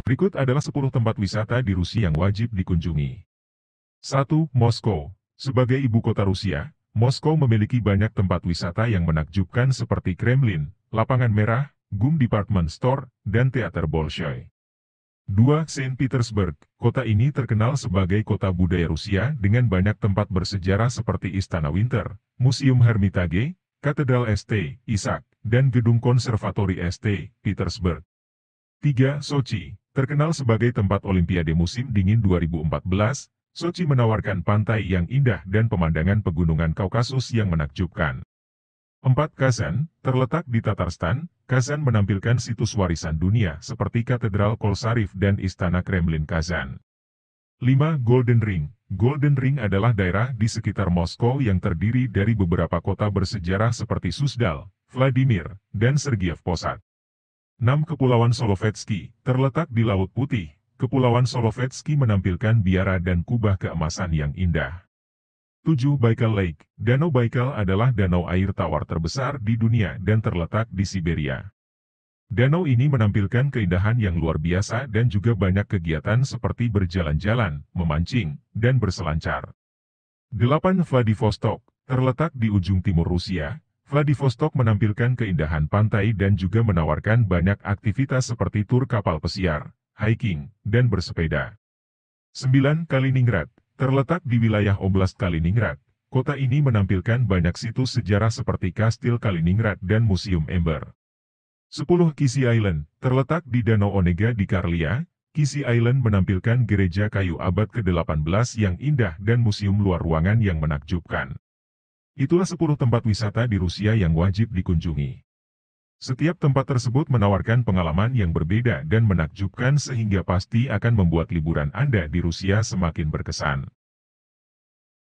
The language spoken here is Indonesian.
Berikut adalah 10 tempat wisata di Rusia yang wajib dikunjungi. 1. Moskow. Sebagai ibu kota Rusia, Moskow memiliki banyak tempat wisata yang menakjubkan seperti Kremlin, Lapangan Merah, GUM Department Store, dan Teater Bolshoi. 2. Saint Petersburg. Kota ini terkenal sebagai kota budaya Rusia dengan banyak tempat bersejarah seperti Istana Winter, Museum Hermitage, Katedral St. Isaac, dan Gedung Konservatori St. Petersburg. 3. Sochi. Terkenal sebagai tempat Olimpiade musim dingin 2014, Sochi menawarkan pantai yang indah dan pemandangan pegunungan Kaukasus yang menakjubkan. Empat Kazan, terletak di Tatarstan, Kazan menampilkan situs warisan dunia seperti Katedral Kolsarif dan Istana Kremlin Kazan. 5. Golden Ring Golden Ring adalah daerah di sekitar Moskow yang terdiri dari beberapa kota bersejarah seperti Susdal, Vladimir, dan Sergiev Posad. 6. Kepulauan Solovetsky, terletak di Laut Putih, Kepulauan Solovetsky menampilkan biara dan kubah keemasan yang indah. 7. Baikal Lake, Danau Baikal adalah danau air tawar terbesar di dunia dan terletak di Siberia. Danau ini menampilkan keindahan yang luar biasa dan juga banyak kegiatan seperti berjalan-jalan, memancing, dan berselancar. 8. Vladivostok, terletak di ujung timur Rusia, Vladivostok menampilkan keindahan pantai dan juga menawarkan banyak aktivitas seperti tur kapal pesiar, hiking, dan bersepeda. 9. Kaliningrad Terletak di wilayah Oblast Kaliningrad, kota ini menampilkan banyak situs sejarah seperti Kastil Kaliningrad dan Museum Ember. 10. Kisi Island Terletak di Danau Onega di Karlia, Kisi Island menampilkan gereja kayu abad ke-18 yang indah dan museum luar ruangan yang menakjubkan. Itulah 10 tempat wisata di Rusia yang wajib dikunjungi. Setiap tempat tersebut menawarkan pengalaman yang berbeda dan menakjubkan sehingga pasti akan membuat liburan Anda di Rusia semakin berkesan.